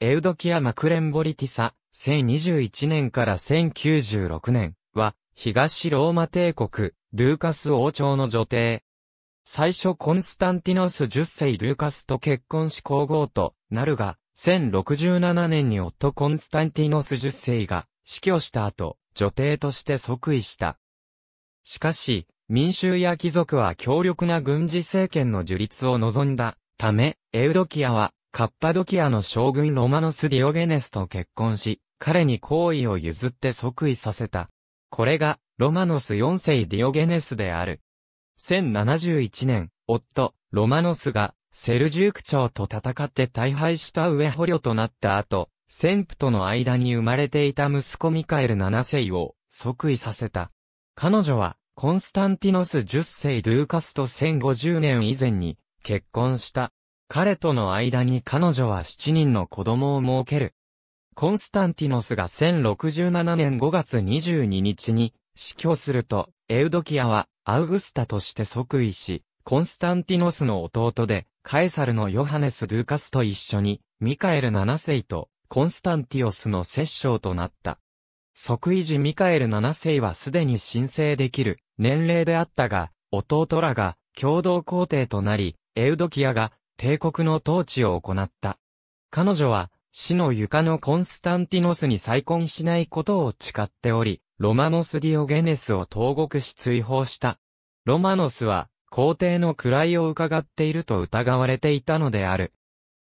エウドキア・マクレンボリティサ、1021年から1096年は、東ローマ帝国、ドゥーカス王朝の女帝。最初コンスタンティノス10世ドゥーカスと結婚し皇后となるが、1067年に夫コンスタンティノス10世が死去した後、女帝として即位した。しかし、民衆や貴族は強力な軍事政権の樹立を望んだため、エウドキアはカッパドキアの将軍ロマノス・ディオゲネスと結婚し、彼に好意を譲って即位させた。これが、ロマノス4世ディオゲネスである。1071年、夫、ロマノスが、セルジューク朝と戦って大敗した上捕虜となった後、先父との間に生まれていた息子ミカエル7世を即位させた。彼女は、コンスタンティノス10世ドゥーカスと1050年以前に結婚した。彼との間に彼女は7人の子供を設ける。コンスタンティノスが1067年5月22日に死去すると、エウドキアはアウグスタとして即位し、コンスタンティノスの弟で、カエサルのヨハネス・ドゥーカスと一緒に、ミカエル7世とコンスタンティオスの摂政となった。即位時ミカエル7世はすでに申請できる年齢であったが、弟らが共同皇帝となり、エウドキアが帝国の統治を行った。彼女は、死の床のコンスタンティノスに再婚しないことを誓っており、ロマノス・ディオゲネスを投獄し追放した。ロマノスは、皇帝の位を伺っていると疑われていたのである。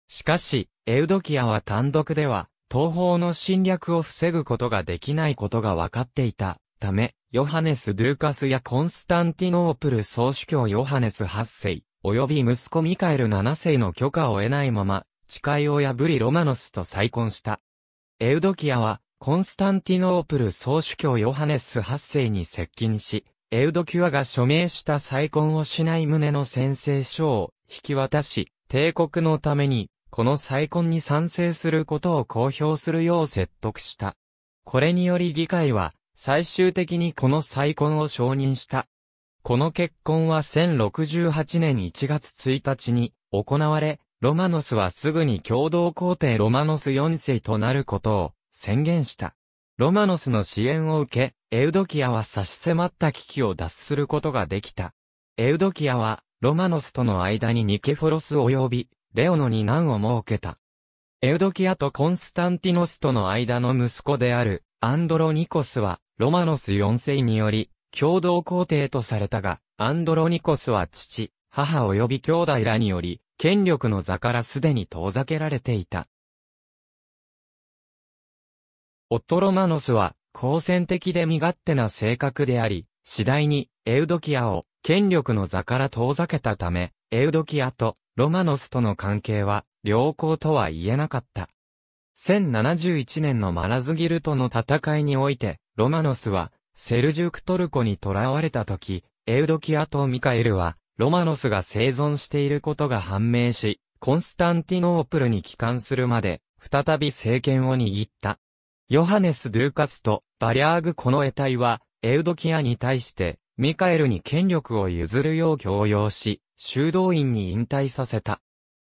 しかし、エウドキアは単独では、東方の侵略を防ぐことができないことが分かっていたため、ヨハネス・ドゥーカスやコンスタンティノープル総主教ヨハネス8世、及び息子ミカエル7世の許可を得ないまま、誓いを破りロマノスと再婚した。エウドキアは、コンスタンティノープル総主教ヨハネス8世に接近し、エウドキアが署名した再婚をしない旨の宣誓書を引き渡し、帝国のために、この再婚に賛成することを公表するよう説得した。これにより議会は、最終的にこの再婚を承認した。この結婚は1068年1月1日に行われ、ロマノスはすぐに共同皇帝ロマノス4世となることを宣言した。ロマノスの支援を受け、エウドキアは差し迫った危機を脱することができた。エウドキアは、ロマノスとの間にニケフォロス及び、レオノに難を設けた。エウドキアとコンスタンティノスとの間の息子である、アンドロニコスは、ロマノス4世により、共同皇帝とされたが、アンドロニコスは父、母及び兄弟らにより、権力の座からすでに遠ざけられていた。オットロマノスは、好戦的で身勝手な性格であり、次第に、エウドキアを、権力の座から遠ざけたため、エウドキアと、ロマノスとの関係は、良好とは言えなかった。1071年のマラズギルとの戦いにおいて、ロマノスは、セルジュークトルコに囚われた時、エウドキアとミカエルは、ロマノスが生存していることが判明し、コンスタンティノープルに帰還するまで、再び政権を握った。ヨハネス・ドゥーカスとバリアーグ・この得体は、エウドキアに対して、ミカエルに権力を譲るよう強要し、修道院に引退させた。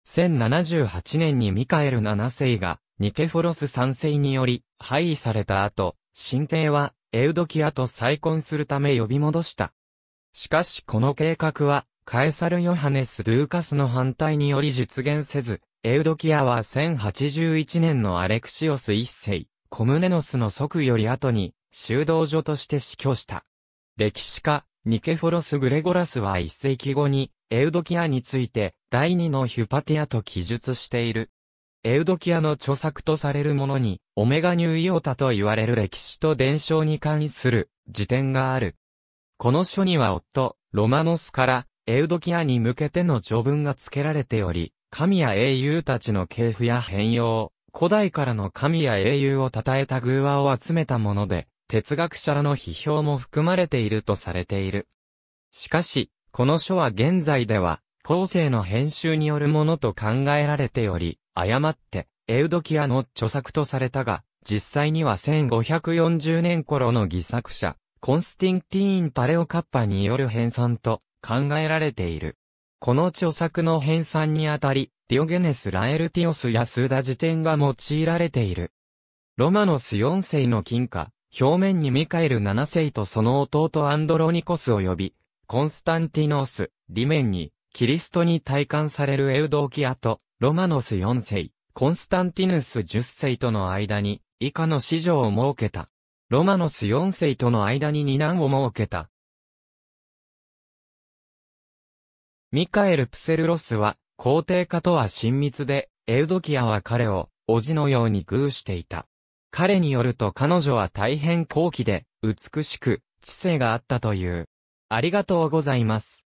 1078年にミカエル7世が、ニケフォロス3世により、廃位された後、神帝は、エウドキアと再婚するため呼び戻した。しかしこの計画は、カエサル・ヨハネス・ドゥーカスの反対により実現せず、エウドキアは1081年のアレクシオス一世、コムネノスの即より後に、修道所として死去した。歴史家、ニケフォロス・グレゴラスは一世紀後に、エウドキアについて、第二のヒュパティアと記述している。エウドキアの著作とされるものに、オメガニューイオタと言われる歴史と伝承に関する辞典がある。この書には夫、ロマノスから、エウドキアに向けての序文が付けられており、神や英雄たちの系譜や変容、古代からの神や英雄を称えた偶話を集めたもので、哲学者らの批評も含まれているとされている。しかし、この書は現在では、後世の編集によるものと考えられており、誤って、エウドキアの著作とされたが、実際には1540年頃の偽作者、コンスティンティーン・パレオカッパによる編纂と考えられている。この著作の編纂にあたり、ディオゲネス・ラエルティオスやスーダ辞典が用いられている。ロマノス4世の金貨、表面にミカエル7世とその弟アンドロニコスを呼び、コンスタンティノース、裏面に、キリストに体感されるエウドーキアと、ロマノス4世、コンスタンティヌス10世との間に以下の子女を設けた。ロマノス4世との間に二男を設けた。ミカエル・プセルロスは、皇帝家とは親密で、エウドキアは彼を、叔父のように偶していた。彼によると彼女は大変高貴で、美しく、知性があったという。ありがとうございます。